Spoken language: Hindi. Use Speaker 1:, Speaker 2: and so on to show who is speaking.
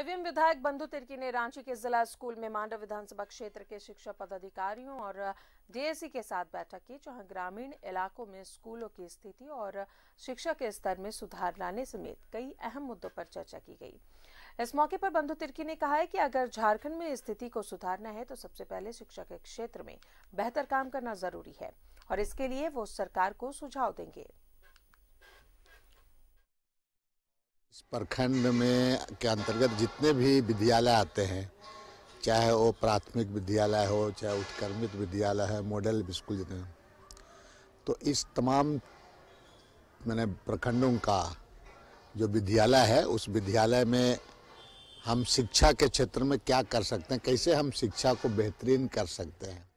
Speaker 1: एवीएम विधायक बंधु तिर्की ने रांची के जिला स्कूल में मांडव विधानसभा क्षेत्र के शिक्षा पदाधिकारियों और डीएसी के साथ बैठक की जहां ग्रामीण इलाकों में स्कूलों की स्थिति और शिक्षा के स्तर में सुधार लाने समेत कई अहम मुद्दों पर चर्चा की गई इस मौके पर बंधु तिर्की ने कहा है कि अगर झारखंड में स्थिति को सुधारना है तो सबसे पहले शिक्षा के क्षेत्र में बेहतर काम करना जरूरी है और इसके लिए वो सरकार को सुझाव देंगे
Speaker 2: इस प्रखंड में के अंतर्गत जितने भी विद्यालय आते हैं चाहे वो प्राथमिक विद्यालय हो चाहे उत्कर्मित विद्यालय है मॉडल स्कूल जितने तो इस तमाम मैंने प्रखंडों का जो विद्यालय है उस विद्यालय में हम शिक्षा के क्षेत्र में क्या कर सकते हैं कैसे हम शिक्षा को बेहतरीन कर सकते हैं